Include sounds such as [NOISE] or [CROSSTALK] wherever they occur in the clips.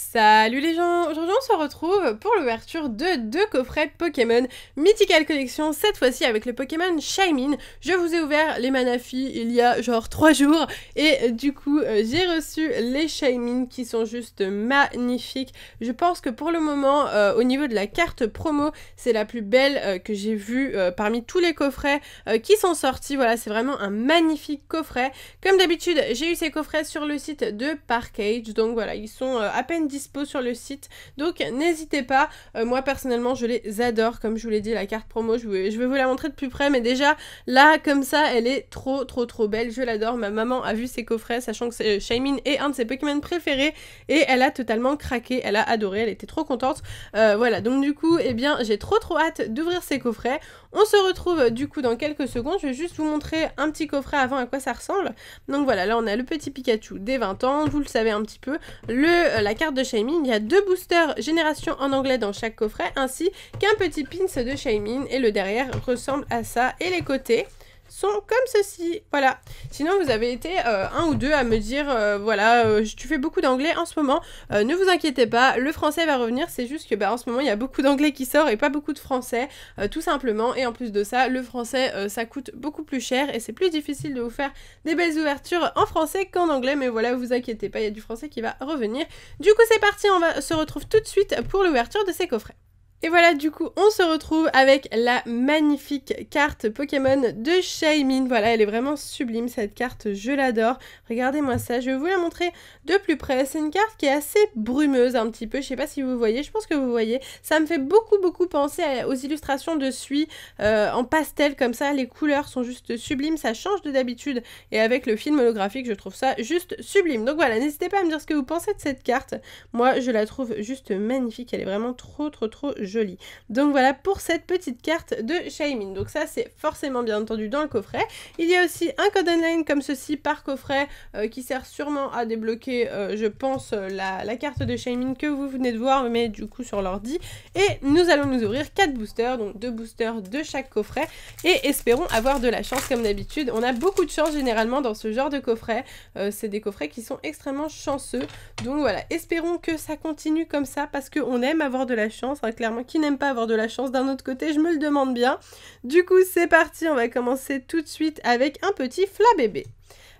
Salut les gens Aujourd'hui on se retrouve pour l'ouverture de deux coffrets Pokémon Mythical Collection, cette fois-ci avec le Pokémon Shymin. Je vous ai ouvert les Manafi il y a genre 3 jours et du coup euh, j'ai reçu les Shymin qui sont juste magnifiques. Je pense que pour le moment euh, au niveau de la carte promo c'est la plus belle euh, que j'ai vue parmi tous les coffrets qui sont sortis. Voilà c'est vraiment un magnifique coffret. Comme d'habitude j'ai eu ces coffrets sur le site de Parkage donc voilà ils sont à peine dispo sur le site. Donc n'hésitez pas. Euh, moi personnellement, je les adore. Comme je vous l'ai dit, la carte promo, je, je vais vous la montrer de plus près. Mais déjà, là, comme ça, elle est trop, trop, trop belle. Je l'adore. Ma maman a vu ses coffrets, sachant que euh, est un de ses Pokémon préférés. Et elle a totalement craqué. Elle a adoré. Elle était trop contente. Euh, voilà. Donc du coup, eh bien, j'ai trop, trop hâte d'ouvrir ses coffrets. On se retrouve du coup dans quelques secondes. Je vais juste vous montrer un petit coffret avant à quoi ça ressemble. Donc voilà, là on a le petit Pikachu des 20 ans, vous le savez un petit peu. Le, euh, la carte de Shaymin, il y a deux boosters génération en anglais dans chaque coffret, ainsi qu'un petit pins de Shaymin. Et le derrière ressemble à ça. Et les côtés, sont comme ceci. Voilà. Sinon, vous avez été euh, un ou deux à me dire, euh, voilà, euh, tu fais beaucoup d'anglais en ce moment. ne vous inquiétez pas, le français va revenir. C'est juste que, bah, en ce moment, il y a beaucoup d'anglais qui sort et pas beaucoup de français, tout simplement. Et en plus de ça, le français, ça coûte beaucoup plus cher et c'est plus difficile de vous faire des belles ouvertures en français qu'en anglais. Mais voilà, vous inquiétez pas, il y a du français qui va revenir. Du coup, c'est parti. On va se retrouve tout de suite pour l'ouverture de ces coffrets. Et voilà, du coup, on se retrouve avec la magnifique carte Pokémon de Shaymin. Voilà, elle est vraiment sublime cette carte, je l'adore. Regardez-moi ça, je vais vous la montrer de plus près. C'est une carte qui est assez brumeuse un petit peu, je sais pas si vous voyez, je pense que vous voyez. Ça me fait beaucoup beaucoup penser aux illustrations de Sui euh, en pastel comme ça, les couleurs sont juste sublimes, ça change de d'habitude. Et avec le film holographique, je trouve ça juste sublime. Donc voilà, n'hésitez pas à me dire ce que vous pensez de cette carte. Moi, je la trouve juste magnifique, elle est vraiment trop trop trop joli. Donc voilà pour cette petite carte de Shaymin, Donc ça c'est forcément bien entendu dans le coffret. Il y a aussi un code online comme ceci par coffret euh, qui sert sûrement à débloquer euh, je pense euh, la, carte de Shaymin que vous venez de voir mais du coup sur l'ordi. Et nous allons nous ouvrir 4 boosters, donc 2 boosters de chaque coffret et espérons avoir de la chance comme d'habitude. On a beaucoup de chance généralement dans ce genre de coffret. c'est des coffrets qui sont extrêmement chanceux. Donc voilà, espérons que ça continue comme ça parce qu'on aime avoir de la chance, hein, clairement qui n'aime pas avoir de la chance d'un autre côté, je me le demande bien. Du coup, c'est parti, on va commencer tout de suite avec un petit flabébé. bébé.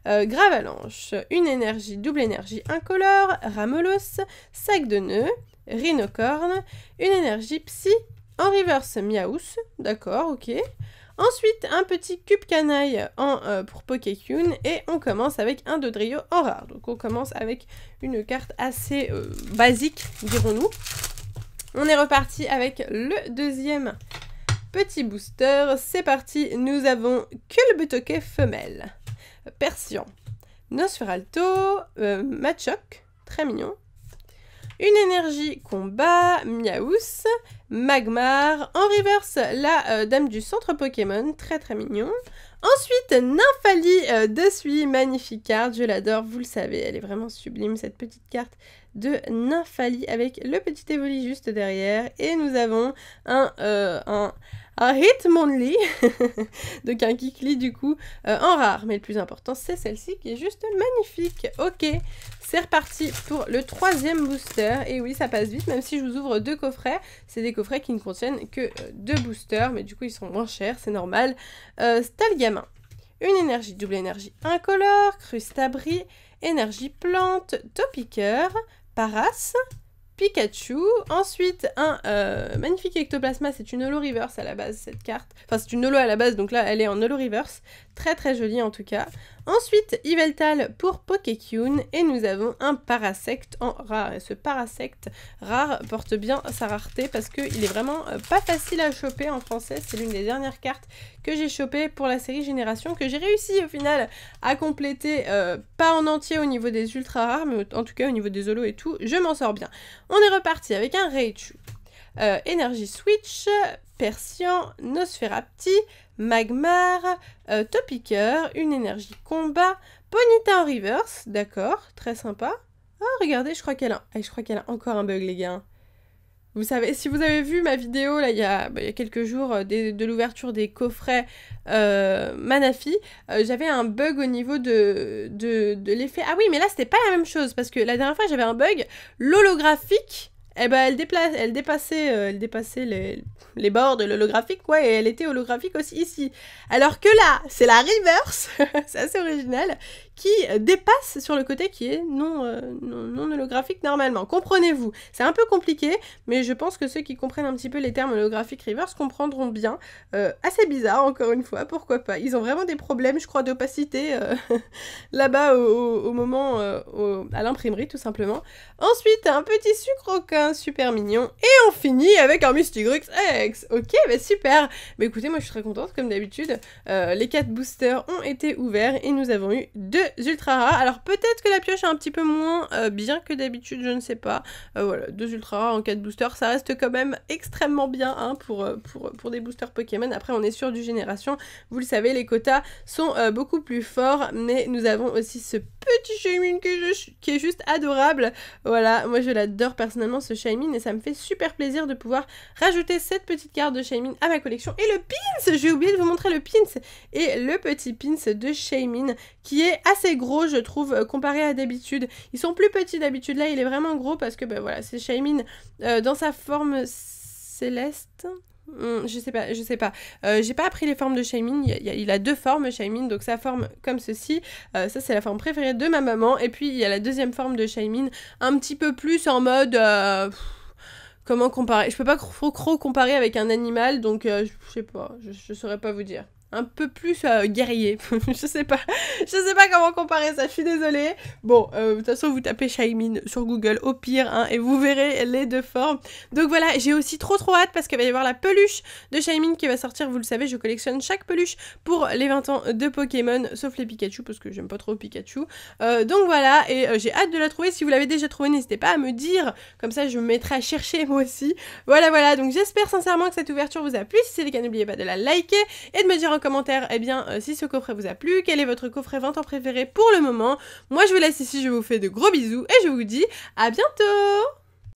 Euh, Gravalanche, une énergie, double énergie incolore, Ramelos, sac de nœuds, Rhinocorne, une énergie psy, en reverse Miaus, d'accord, ok. Ensuite, un petit cube canaille en, euh, pour Pokécune et on commence avec un Dodrio en rare. Donc on commence avec une carte assez euh, basique, dirons-nous. On est reparti avec le deuxième petit booster. C'est parti, nous avons Kulbutoke femelle, Persian, Nosferalto, euh, Machoc, très mignon, une énergie combat, Miaous, Magmar, en reverse la euh, dame du centre Pokémon, très très mignon, Ensuite, Nymphalie euh, de Sui, magnifique carte, je l'adore, vous le savez, elle est vraiment sublime cette petite carte de Nymphalie avec le petit Evoli juste derrière. Et nous avons un, euh, un, Hitmonlee, [LAUGHS] donc un Kikli du coup, euh, en rare. Mais le plus important, c'est celle-ci qui est juste magnifique. Ok, c'est reparti pour le troisième booster. Et oui, ça passe vite, même si je vous ouvre deux coffrets. C'est des coffrets qui ne contiennent que euh, deux boosters, mais du coup, ils sont moins chers, c'est normal. Euh, une énergie double énergie incolore, crustabri, énergie plante, topiqueur, paras, Pikachu. Ensuite, un euh, magnifique ectoplasma, c'est une holo reverse à la base, cette carte. Enfin, c'est une holo à la base, donc là, elle est en holo reverse. Très très jolie en tout cas. Ensuite, Yveltal pour Pokécune, et nous avons un Parasect en rare. Et ce Parasect rare porte bien sa rareté parce qu'il est vraiment euh, pas facile à choper en français. C'est l'une des dernières cartes que j'ai chopées pour la série Génération, que j'ai réussi au final à compléter, euh, pas en entier au niveau des ultra rares, mais en tout cas au niveau des holos et tout, je m'en sors bien. On est reparti avec un Raichu. Energy euh, Switch, Persian, Nosferapti, Magmar, euh, Topicur, une énergie combat, Ponyta en reverse, d'accord, très sympa. Oh, regardez, je crois qu'elle a, eh, je crois qu'elle a encore un bug, les gars. Vous savez, si vous avez vu ma vidéo là il y a, bah, il y a quelques jours euh, des, de l'ouverture des coffrets euh, Manafi, euh, j'avais un bug au niveau de, de, de l'effet. Ah oui, mais là c'était pas la même chose parce que la dernière fois j'avais un bug, l'holographique et eh ben, elle, déplace, elle dépassait, elle dépassait les, les bords de l'holographique, quoi, et elle était holographique aussi ici. Alors que là, c'est la reverse, [LAUGHS] c'est assez original qui dépasse sur le côté qui est euh, non, non, holographique normalement. Comprenez-vous C'est un peu compliqué, mais je pense que ceux qui comprennent un petit peu les termes holographiques reverse comprendront bien. Euh, assez bizarre, encore une fois, pourquoi pas. Ils ont vraiment des problèmes, je crois, d'opacité euh, [LAUGHS] là-bas au, moment, à l'imprimerie, tout simplement. Ensuite, un petit sucroquin super mignon. Et on finit avec un Mystigrux X. Ok, bah super Mais bah écoutez, moi je suis très contente, comme d'habitude. les quatre boosters ont été ouverts et nous avons eu deux ultra rares. Alors peut-être que la pioche est un petit peu moins euh, bien que d'habitude, je ne sais pas. Euh, voilà, deux ultra rares en de booster, ça reste quand même extrêmement bien hein, pour, euh, pour, pour, des boosters Pokémon. Après, on est sur du génération. Vous le savez, les quotas sont beaucoup plus forts, mais nous avons aussi ce petit Shaymin qui est juste adorable. Voilà, moi je l'adore personnellement ce Shaymin et ça me fait super plaisir de pouvoir rajouter cette petite carte de Shaymin à ma collection. Et le pins J'ai oublié de vous montrer le pins et le petit pins de Shaymin qui est assez gros je trouve euh, comparé à d'habitude. Ils sont plus petits d'habitude, là il est vraiment gros parce que ben voilà, c'est Shaymin euh, dans sa forme céleste. Hmm, je sais pas, je sais pas. Euh, j'ai pas appris les formes de Shaimin. Il, a, deux formes, Shaimin. Donc sa forme comme ceci. Euh, ça, c'est la forme préférée de ma maman. Et puis il y a la deuxième forme de Shaimin. Un petit peu plus en mode. Euh, comment comparer Je peux pas trop, comparer avec un animal. Donc je sais pas. je saurais pas vous dire un peu plus euh, guerrier. [LAUGHS] je sais pas, je sais pas comment comparer ça. Je suis désolée. Bon, euh, de toute façon, vous tapez Shaimin sur Google au pire, hein, et vous verrez les deux formes. Donc voilà, j'ai aussi trop trop hâte parce qu'il va y avoir la peluche de Shaimin qui va sortir. Vous le savez, je collectionne chaque peluche pour les 20 ans de Pokémon, sauf les Pikachu parce que j'aime pas trop Pikachu. Euh, donc voilà, et j'ai hâte de la trouver. Si vous l'avez déjà trouvée, n'hésitez pas à me dire. Comme ça, je me mettrai à chercher moi aussi. Voilà, voilà. Donc j'espère sincèrement que cette ouverture vous a plu. Si c'est le cas, n'oubliez pas de la liker et de me dire commentaire, eh bien, euh, si ce coffret vous a plu, quel est votre coffret 20 ans préféré pour le moment. Moi, je vous laisse ici, je vous fais de gros bisous et je vous dis à bientôt